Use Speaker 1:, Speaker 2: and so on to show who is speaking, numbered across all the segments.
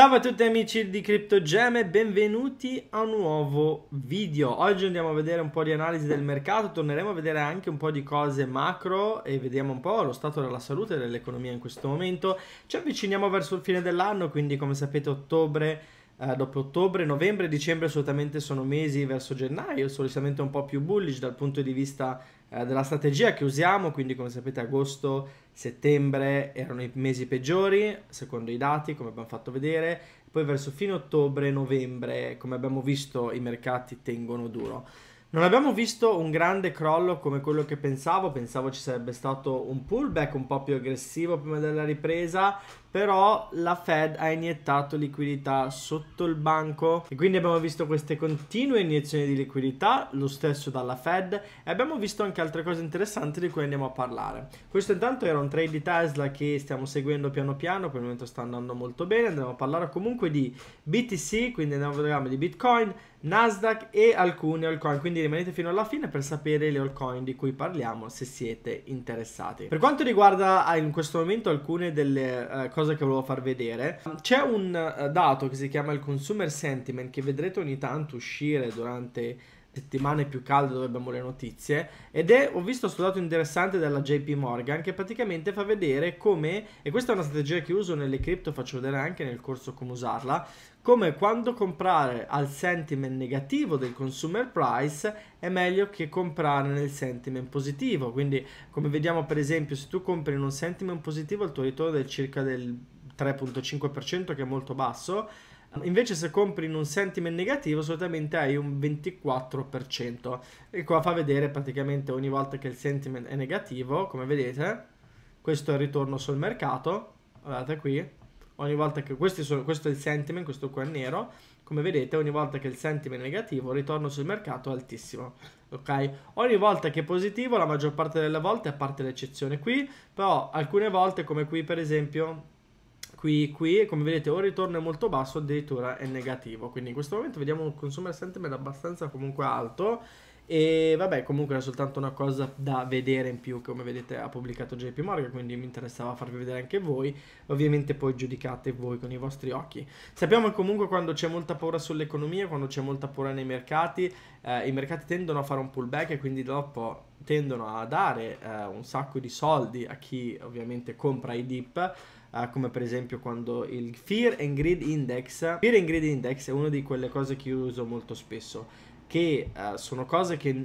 Speaker 1: Ciao a tutti amici di CryptoGem e benvenuti a un nuovo video. Oggi andiamo a vedere un po' di analisi del mercato, torneremo a vedere anche un po' di cose macro e vediamo un po' lo stato della salute dell'economia in questo momento. Ci avviciniamo verso il fine dell'anno, quindi come sapete ottobre Uh, dopo ottobre, novembre, dicembre solitamente sono mesi verso gennaio, solitamente un po' più bullish dal punto di vista uh, della strategia che usiamo, quindi come sapete agosto settembre erano i mesi peggiori, secondo i dati, come abbiamo fatto vedere, poi verso fine ottobre, novembre, come abbiamo visto, i mercati tengono duro. Non abbiamo visto un grande crollo come quello che pensavo, pensavo ci sarebbe stato un pullback un po' più aggressivo prima della ripresa, però la Fed ha iniettato liquidità sotto il banco e quindi abbiamo visto queste continue iniezioni di liquidità, lo stesso dalla Fed e abbiamo visto anche altre cose interessanti di cui andiamo a parlare. Questo intanto era un trade di Tesla che stiamo seguendo piano piano, per il momento sta andando molto bene, andremo a parlare comunque di BTC, quindi andiamo a vedere di Bitcoin, Nasdaq e alcune altcoin, quindi rimanete fino alla fine per sapere le altcoin di cui parliamo se siete interessati. Per quanto riguarda ah, in questo momento alcune delle uh, cosa che volevo far vedere. C'è un eh, dato che si chiama il Consumer Sentiment che vedrete ogni tanto uscire durante settimane più calde dove abbiamo le notizie ed è ho visto questo dato interessante della JP Morgan che praticamente fa vedere come e questa è una strategia che uso nelle cripto faccio vedere anche nel corso come usarla come quando comprare al sentiment negativo del consumer price è meglio che comprare nel sentiment positivo. Quindi, come vediamo per esempio, se tu compri in un sentiment positivo il tuo ritorno è circa del 3.5% che è molto basso, Invece se compri in un sentiment negativo solitamente hai un 24% e qua fa vedere praticamente ogni volta che il sentiment è negativo, come vedete, questo è il ritorno sul mercato, guardate qui, ogni volta che questi sono, questo è il sentiment, questo qua è nero, come vedete ogni volta che il sentiment è negativo ritorno sul mercato altissimo, ok? Ogni volta che è positivo la maggior parte delle volte, a parte l'eccezione qui, però alcune volte come qui per esempio... Qui, qui, come vedete, o il ritorno è molto basso, addirittura è negativo. Quindi in questo momento vediamo un consumer sentiment abbastanza comunque alto e vabbè, comunque era soltanto una cosa da vedere in più, come vedete ha pubblicato JP Morgan, quindi mi interessava farvi vedere anche voi. Ovviamente poi giudicate voi con i vostri occhi. Sappiamo che comunque quando c'è molta paura sull'economia, quando c'è molta paura nei mercati, eh, i mercati tendono a fare un pullback e quindi dopo tendono a dare eh, un sacco di soldi a chi ovviamente compra i dip. Uh, come per esempio quando il Fear and Greed Index. Fear and Greed Index è una di quelle cose che io uso molto spesso che uh, sono cose che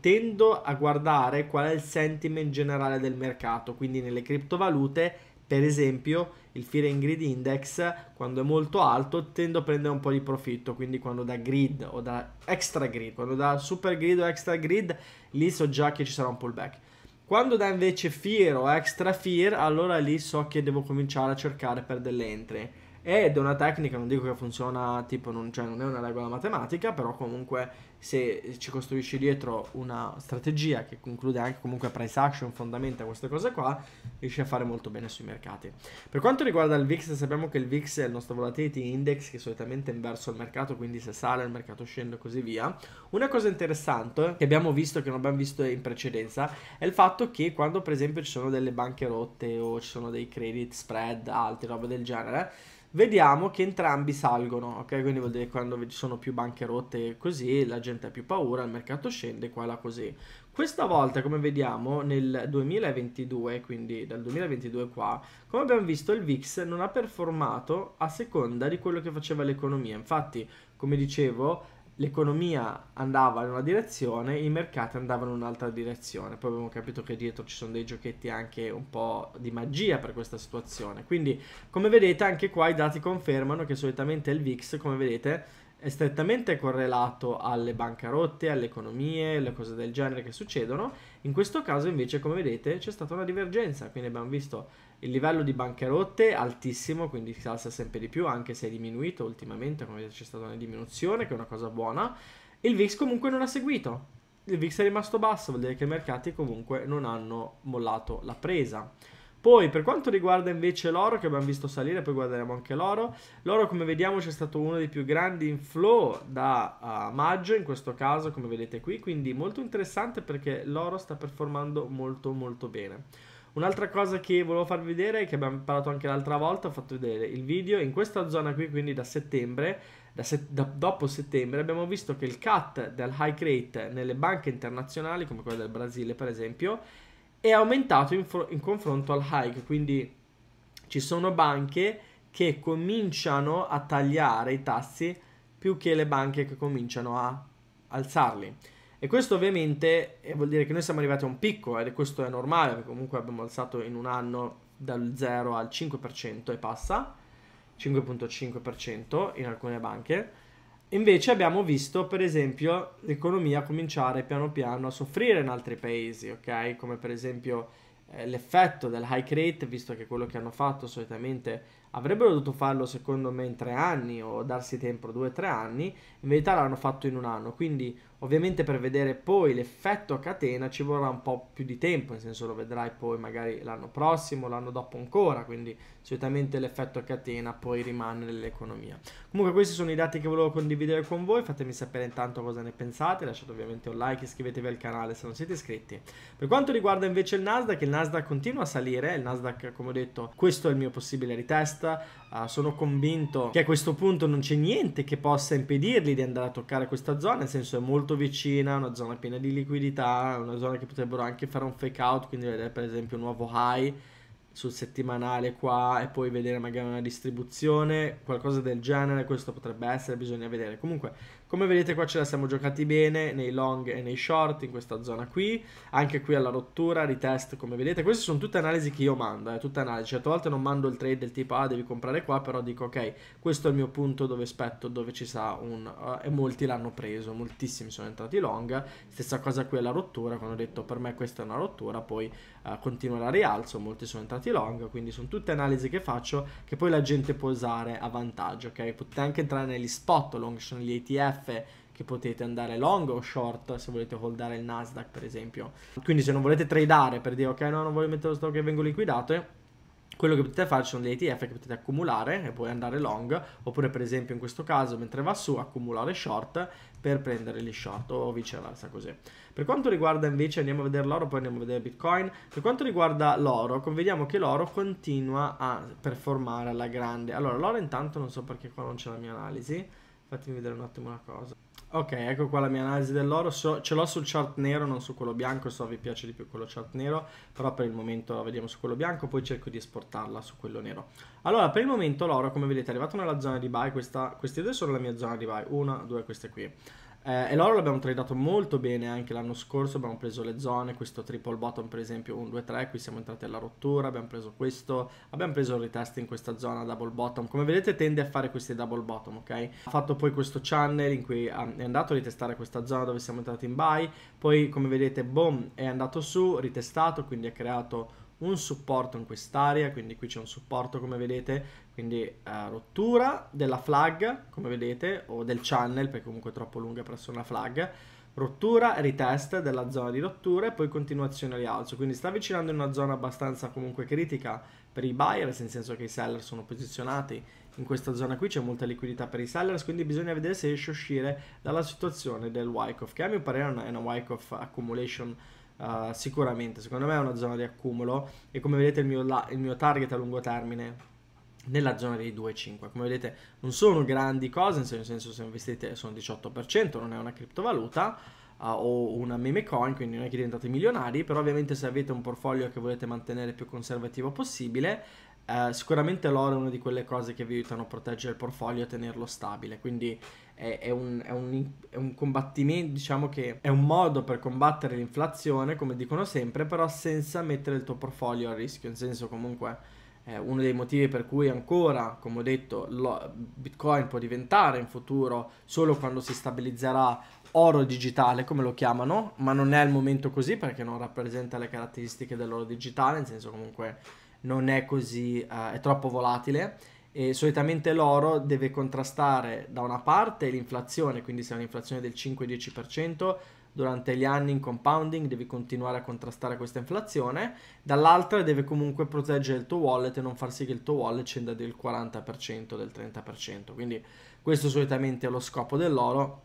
Speaker 1: tendo a guardare qual è il sentiment generale del mercato, quindi nelle criptovalute, per esempio, il Fear and Greed Index, quando è molto alto, tendo a prendere un po' di profitto, quindi quando da grid o da extra grid, quando da super grid o extra grid, lì so già che ci sarà un pullback. Quando da invece fear o extra fear, allora lì so che devo cominciare a cercare per delle entry ed è una tecnica, non dico che funziona, tipo non, cioè non è una regola matematica, però comunque se ci costruisci dietro una strategia che include anche comunque price action, fondamenta, queste cose qua, riesci a fare molto bene sui mercati. Per quanto riguarda il VIX, sappiamo che il VIX è il nostro volatility index che solitamente è inverso al mercato, quindi se sale il mercato scende e così via. Una cosa interessante che abbiamo visto, che non abbiamo visto in precedenza, è il fatto che quando per esempio ci sono delle banche rotte o ci sono dei credit spread altri roba del genere, vediamo che entrambi salgono, ok? Quindi vuol dire che quando ci sono più banche rotte così, la gente ha più paura, il mercato scende, qua là così. Questa volta, come vediamo, nel 2022, quindi dal 2022 qua, come abbiamo visto il VIX non ha performato a seconda di quello che faceva l'economia. Infatti, come dicevo, l'economia andava in una direzione, i mercati andavano in un'altra direzione. Poi abbiamo capito che dietro ci sono dei giochetti anche un po' di magia per questa situazione. Quindi, come vedete, anche qua i dati confermano che solitamente il VIX, come vedete, è strettamente correlato alle bancarotte, alle economie, alle cose del genere che succedono in questo caso invece, come vedete, c'è stata una divergenza, quindi abbiamo visto il livello di bancarotte altissimo, quindi si alza sempre di più, anche se è diminuito ultimamente, come vedete c'è stata una diminuzione, che è una cosa buona. Il VIX comunque non ha seguito, il VIX è rimasto basso, vuol dire che i mercati comunque non hanno mollato la presa. Poi per quanto riguarda invece l'oro che abbiamo visto salire, poi guarderemo anche l'oro. L'oro come vediamo c'è stato uno dei più grandi in flow da uh, maggio in questo caso come vedete qui, quindi molto interessante perché l'oro sta performando molto molto bene. Un'altra cosa che volevo farvi vedere, che abbiamo parlato anche l'altra volta, ho fatto vedere il video, in questa zona qui quindi da settembre, da set, da, dopo settembre abbiamo visto che il cut del high rate nelle banche internazionali come quella del Brasile per esempio è aumentato in, in confronto al hike, quindi ci sono banche che cominciano a tagliare i tassi più che le banche che cominciano a alzarli. E questo ovviamente eh, vuol dire che noi siamo arrivati a un picco ed questo è normale perché comunque abbiamo alzato in un anno dal 0 al 5% e passa, 5.5% in alcune banche Invece abbiamo visto, per esempio, l'economia cominciare piano piano a soffrire in altri paesi, ok? Come per esempio eh, l'effetto del high rate, visto che quello che hanno fatto solitamente Avrebbero dovuto farlo secondo me in tre anni o darsi tempo due o tre anni, in verità l'hanno fatto in un anno, quindi ovviamente per vedere poi l'effetto a catena ci vorrà un po' più di tempo, nel senso lo vedrai poi magari l'anno prossimo, l'anno dopo ancora, quindi solitamente l'effetto a catena poi rimane nell'economia. Comunque questi sono i dati che volevo condividere con voi, fatemi sapere intanto cosa ne pensate, lasciate ovviamente un like, iscrivetevi al canale se non siete iscritti. Per quanto riguarda invece il Nasdaq, il Nasdaq continua a salire, il Nasdaq come ho detto questo è il mio possibile retest, testa. Uh, ah, sono convinto che a questo punto non c'è niente che possa impedirli di andare a toccare questa zona, nel senso è molto vicina, una zona piena di liquidità, una zona che potrebbero anche fare un fake out, quindi vedere per esempio un nuovo high sul settimanale qua e poi vedere magari una distribuzione, qualcosa del genere, questo potrebbe essere, bisogna vedere. Comunque come vedete qua ce la siamo giocati bene nei long e nei short in questa zona qui, anche qui alla rottura, retest come vedete. Queste sono tutte analisi che io mando, eh, tutte analisi. Certe volte non mando il trade del tipo ah devi comprare qua, però dico ok, questo è il mio punto dove aspetto, dove ci sa un... Uh, e molti l'hanno preso, moltissimi sono entrati long. Stessa cosa qui alla rottura, quando ho detto per me questa è una rottura, poi uh, eh, continua la rialzo, molti sono entrati long, quindi sono tutte analisi che faccio che poi la gente può usare a vantaggio, ok? Potete anche entrare negli spot long, sono gli ETF ETF che potete andare long o short se volete holdare il Nasdaq per esempio. Quindi se non volete tradare per dire ok no non voglio mettere lo stock e vengo liquidato, quello che potete fare sono degli ETF che potete accumulare e poi andare long, oppure per esempio in questo caso mentre va su accumulare short per prendere gli short o viceversa così. Per quanto riguarda invece, andiamo a vedere l'oro, poi andiamo a vedere Bitcoin, per quanto riguarda l'oro, vediamo che l'oro continua a performare alla grande. Allora l'oro intanto non so perché qua non c'è la mia analisi, Fatemi vedere un attimo una cosa. Ok, ecco qua la mia analisi dell'oro. So, ce l'ho sul chart nero, non su quello bianco. So vi piace di più quello chart nero, però per il momento la vediamo su quello bianco, poi cerco di esportarla su quello nero. Allora, per il momento l'oro, come vedete, è arrivato nella zona di buy. Questa, queste due sono la mia zona di buy. Una, due, queste qui. Eh, e loro l'abbiamo tradato molto bene anche l'anno scorso, abbiamo preso le zone, questo triple bottom per esempio 1, 2, 3, qui siamo entrati alla rottura, abbiamo preso questo, abbiamo preso il retest in questa zona double bottom, come vedete tende a fare questi double bottom, ok? Ha fatto poi questo channel in cui è andato a ritestare questa zona dove siamo entrati in buy, poi come vedete boom è andato su, ritestato, quindi ha creato un supporto in quest'area, quindi qui c'è un supporto come vedete quindi eh, rottura della flag, come vedete, o del channel, perché comunque è troppo lunga presso una flag, rottura, retest della zona di rottura e poi continuazione rialzo. Quindi sta avvicinando in una zona abbastanza comunque critica per i buyers, nel senso che i seller sono posizionati in questa zona qui, c'è molta liquidità per i sellers, quindi bisogna vedere se riesce a uscire dalla situazione del Wyckoff, che a mio parere è una, è una Wyckoff accumulation uh, sicuramente, secondo me è una zona di accumulo e come vedete il mio, la, il mio target a lungo termine nella zona dei 2,5. Come vedete non sono grandi cose, nel senso se investite sono 18%, non è una criptovaluta uh, o una meme coin, quindi non è che diventate milionari, però ovviamente se avete un portfolio che volete mantenere più conservativo possibile, uh, sicuramente l'oro è una di quelle cose che vi aiutano a proteggere il portfolio e tenerlo stabile, quindi è, è, un, è, un, è un combattimento, diciamo che è un modo per combattere l'inflazione, come dicono sempre, però senza mettere il tuo portfolio a rischio, in senso comunque eh, uno dei motivi per cui ancora, come ho detto, lo, Bitcoin può diventare in futuro solo quando si stabilizzerà oro digitale, come lo chiamano, ma non è al momento così perché non rappresenta le caratteristiche dell'oro digitale, nel senso comunque non è così, eh, è troppo volatile e solitamente l'oro deve contrastare da una parte l'inflazione, quindi se è un'inflazione del 5-10%, durante gli anni in compounding, devi continuare a contrastare questa inflazione, dall'altra deve comunque proteggere il tuo wallet e non far sì che il tuo wallet scenda del 40%, o del 30%, quindi questo solitamente è lo scopo dell'oro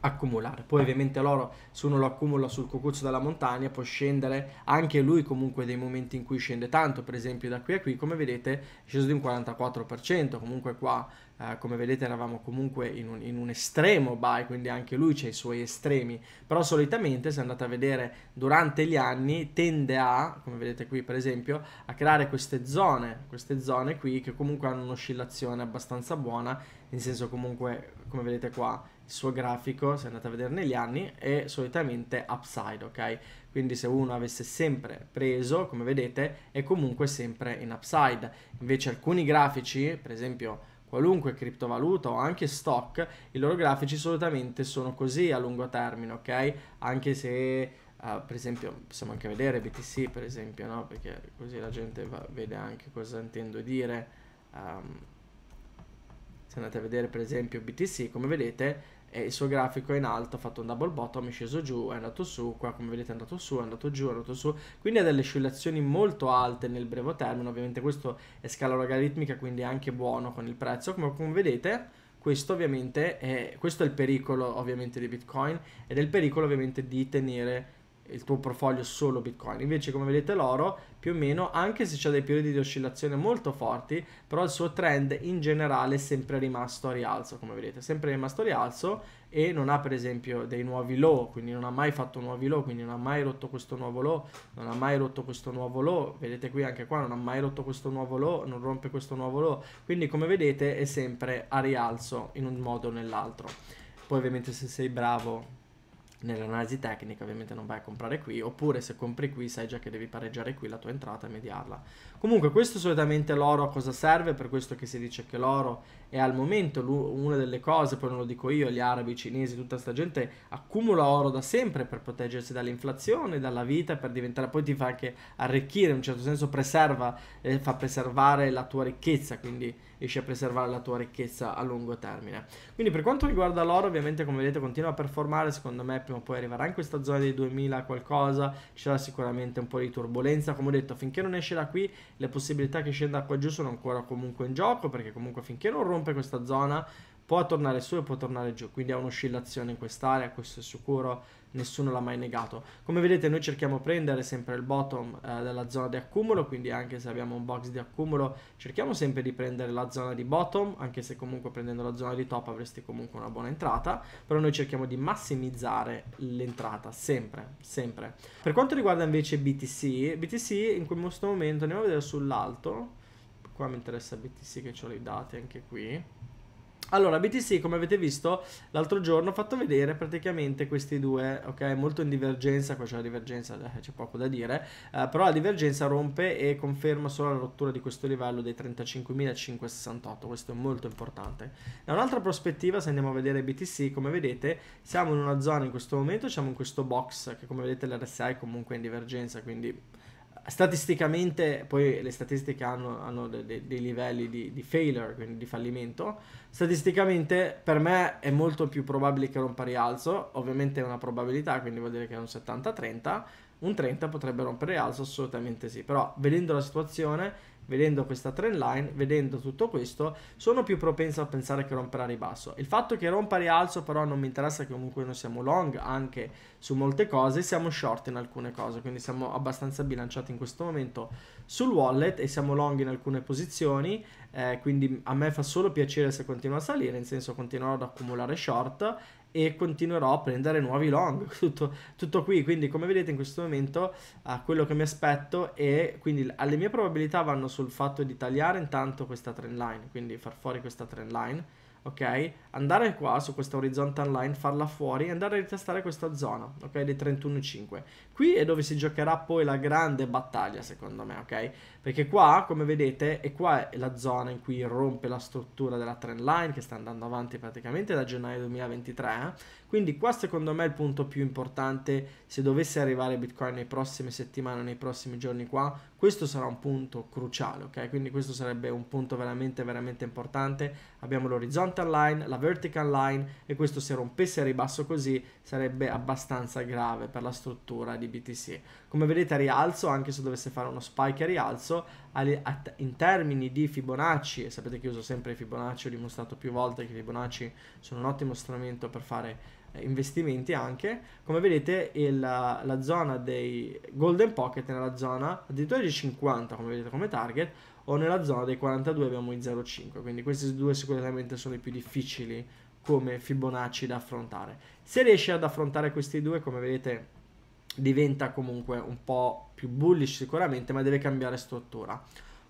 Speaker 1: accumulare. Poi ah. ovviamente l'oro se uno lo accumula sul cucuzzo della montagna può scendere anche lui comunque dei momenti in cui scende tanto, per esempio da qui a qui come vedete è sceso di un 44%, comunque qua eh, come vedete eravamo comunque in un, in un estremo buy, quindi anche lui c'è i suoi estremi, però solitamente se andate a vedere durante gli anni tende a, come vedete qui per esempio, a creare queste zone, queste zone qui che comunque hanno un'oscillazione abbastanza buona, nel senso comunque come vedete qua il suo grafico, se andate a vedere negli anni, è solitamente upside, ok? Quindi se uno avesse sempre preso, come vedete, è comunque sempre in upside. Invece alcuni grafici, per esempio qualunque criptovaluta o anche stock, i loro grafici solitamente sono così a lungo termine, ok? Anche se Uh, per esempio possiamo anche vedere BTC per esempio no? perché così la gente va, vede anche cosa intendo dire um, se andate a vedere per esempio BTC come vedete e il suo grafico è in alto, ha fatto un double bottom, è sceso giù, è andato su, qua come vedete è andato su, è andato giù, è andato su, quindi ha delle oscillazioni molto alte nel breve termine, ovviamente questo è scala logaritmica quindi è anche buono con il prezzo, come, come vedete questo ovviamente è, questo è il pericolo ovviamente di Bitcoin ed è il pericolo ovviamente di tenere il tuo portfolio solo Bitcoin. Invece, come vedete, l'oro più o meno, anche se c'è dei periodi di oscillazione molto forti, però il suo trend in generale è sempre rimasto a rialzo, come vedete, sempre rimasto a rialzo e non ha per esempio dei nuovi low, quindi non ha mai fatto nuovi low, quindi non ha mai rotto questo nuovo low, non ha mai rotto questo nuovo low, vedete qui anche qua non ha mai rotto questo nuovo low, non rompe questo nuovo low, quindi come vedete è sempre a rialzo in un modo o nell'altro. Poi ovviamente se sei bravo nell'analisi tecnica ovviamente non vai a comprare qui, oppure se compri qui sai già che devi pareggiare qui la tua entrata e mediarla. Comunque questo solitamente l'oro a cosa serve, per questo che si dice che l'oro e al momento una delle cose, poi non lo dico io, gli arabi, i cinesi, tutta questa gente accumula oro da sempre per proteggersi dall'inflazione, dalla vita, per diventare, poi ti fa anche arricchire, in un certo senso preserva, eh, fa preservare la tua ricchezza, quindi riesci a preservare la tua ricchezza a lungo termine. Quindi per quanto riguarda l'oro, ovviamente come vedete continua a performare, secondo me prima o poi arriverà in questa zona dei 2000 qualcosa, ci sarà sicuramente un po' di turbolenza, come ho detto, finché non esce da qui le possibilità che scenda qua giù sono ancora comunque in gioco, perché comunque finché non rompe rompe questa zona può tornare su e può tornare giù, quindi è un'oscillazione in quest'area, questo è sicuro, nessuno l'ha mai negato. Come vedete noi cerchiamo di prendere sempre il bottom eh, della zona di accumulo, quindi anche se abbiamo un box di accumulo cerchiamo sempre di prendere la zona di bottom, anche se comunque prendendo la zona di top avresti comunque una buona entrata, però noi cerchiamo di massimizzare l'entrata, sempre, sempre. Per quanto riguarda invece BTC, BTC in questo momento andiamo a vedere sull'alto, qua mi interessa BTC che ho i dati anche qui. Allora, BTC, come avete visto l'altro giorno, ho fatto vedere praticamente questi due, ok? Molto in divergenza, qua c'è la divergenza, eh, c'è poco da dire, eh, però la divergenza rompe e conferma solo la rottura di questo livello dei 35.568, questo è molto importante. Da un'altra prospettiva, se andiamo a vedere BTC, come vedete, siamo in una zona in questo momento, siamo in questo box, che come vedete l'RSI è comunque in divergenza, quindi statisticamente, poi le statistiche hanno, hanno dei, de, de livelli di, di, failure, quindi di fallimento. Statisticamente, per me è molto più probabile che rompa rialzo. Ovviamente è una probabilità, quindi vuol dire che è un 70-30. Un 30 potrebbe rompere rialzo, assolutamente sì. Però, vedendo la situazione, vedendo questa trend line, vedendo tutto questo, sono più propenso a pensare che romperà ribasso. Il fatto che rompa rialzo però non mi interessa che comunque noi siamo long anche su molte cose, siamo short in alcune cose, quindi siamo abbastanza bilanciati in questo momento sul wallet e siamo long in alcune posizioni, eh, quindi a me fa solo piacere se continua a salire, in senso continuerò ad accumulare short e continuerò a prendere nuovi long tutto, tutto, qui quindi come vedete in questo momento uh, quello che mi aspetto è quindi le mie probabilità vanno sul fatto di tagliare intanto questa trend line quindi far fuori questa trend line ok andare qua su questa horizontal line farla fuori e andare a ritestare questa zona ok di 31.5 qui è dove si giocherà poi la grande battaglia secondo me ok perché qua, come vedete, e qua è la zona in cui rompe la struttura della trend line che sta andando avanti praticamente da gennaio 2023. Eh. Quindi qua secondo me è il punto più importante se dovesse arrivare Bitcoin nei prossime settimane, nei prossimi giorni qua, questo sarà un punto cruciale, ok? Quindi questo sarebbe un punto veramente veramente importante. Abbiamo l'horizontal line, la vertical line e questo se rompesse a ribasso così sarebbe abbastanza grave per la struttura di BTC. Come vedete a rialzo, anche se dovesse fare uno spike a rialzo basso in termini di Fibonacci, sapete che uso sempre Fibonacci, ho dimostrato più volte che Fibonacci sono un ottimo strumento per fare eh, investimenti anche, come vedete il, la zona dei Golden Pocket è nella zona addirittura di 50 come vedete come target o nella zona dei 42 abbiamo i 0,5, quindi questi due sicuramente sono i più difficili come Fibonacci da affrontare. Se riesci ad affrontare questi due come vedete diventa comunque un po' più bullish sicuramente, ma deve cambiare struttura.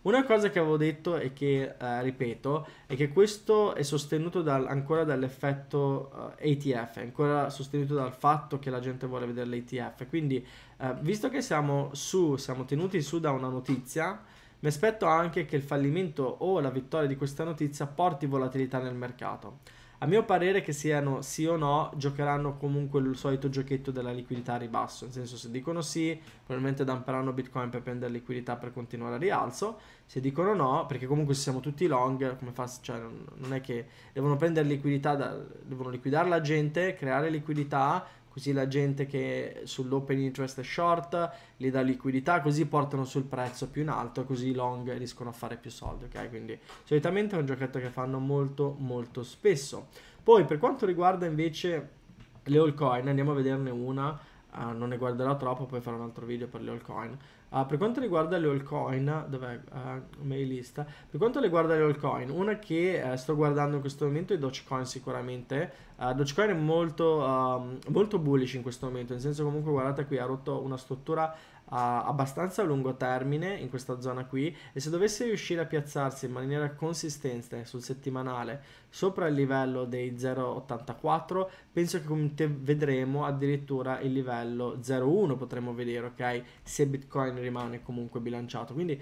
Speaker 1: Una cosa che avevo detto e che eh, ripeto è che questo è sostenuto dal, ancora dall'effetto eh, ATF, è ancora sostenuto dal fatto che la gente vuole vedere l'ATF. Quindi, eh, visto che siamo su, siamo tenuti su da una notizia, mi aspetto anche che il fallimento o la vittoria di questa notizia porti volatilità nel mercato. A mio parere che siano sì o no, giocheranno comunque il solito giochetto della liquidità a ribasso, nel senso se dicono sì, probabilmente damperanno Bitcoin per prendere liquidità per continuare a rialzo, se dicono no, perché comunque se siamo tutti long, come fa, cioè, non è che devono prendere liquidità, da, devono liquidare la gente, creare liquidità, così la gente che sull'open interest è short gli dà liquidità, così portano sul prezzo più in alto, così i long riescono a fare più soldi, ok? Quindi solitamente è un giochetto che fanno molto molto spesso. Poi per quanto riguarda invece le all andiamo a vederne una Uh, non ne guarderò troppo, poi farò un altro video per le altcoin. Uh, ah, per quanto riguarda le altcoin, dov'è? Uh, ah, mail lista. Per quanto riguarda le altcoin, una che eh, sto guardando in questo momento è Dogecoin sicuramente. Dogecoin è molto, ehm, molto bullish in questo momento, nel senso comunque guardate qui ha rotto una struttura a abbastanza a lungo termine in questa zona qui e se dovesse riuscire a piazzarsi in maniera consistente sul settimanale sopra il livello dei 0,84 penso che vedremo addirittura il livello 0,1 potremmo vedere ok se bitcoin rimane comunque bilanciato quindi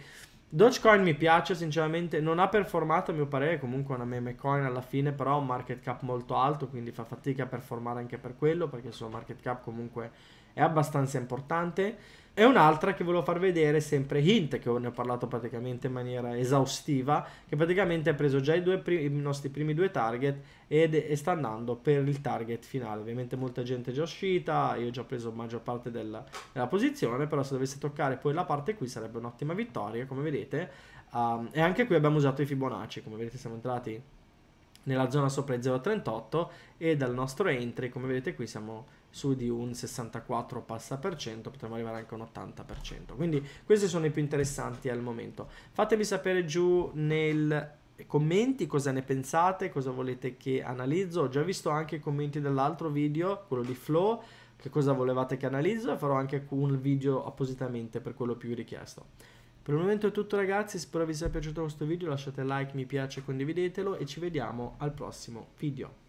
Speaker 1: Dogecoin mi piace sinceramente, non ha performato a mio parere, comunque una meme coin alla fine, però ha un market cap molto alto, quindi fa fatica a performare anche per quello, perché il suo market cap comunque è abbastanza importante. E un'altra che volevo far vedere, sempre Hint, che ne ho parlato praticamente in maniera esaustiva, che praticamente ha preso già i, primi, i nostri primi due target ed, è, sta andando per il target finale. Ovviamente molta gente è già uscita, io ho già preso maggior parte della, della, posizione, però se dovesse toccare poi la parte qui sarebbe un'ottima vittoria, come vedete. Um, e anche qui abbiamo usato i Fibonacci, come vedete siamo entrati nella zona sopra i 0.38 e dal nostro entry, come vedete qui siamo su di un 64 passa per cento, potremmo arrivare anche a un 80%. Quindi questi sono i più interessanti al momento. Fatemi sapere giù nei commenti cosa ne pensate, cosa volete che analizzo. Ho già visto anche i commenti dell'altro video, quello di Flow, che cosa volevate che analizzo e farò anche un video appositamente per quello più richiesto. Per il momento è tutto ragazzi, spero vi sia piaciuto questo video, lasciate like, mi piace, condividetelo e ci vediamo al prossimo video.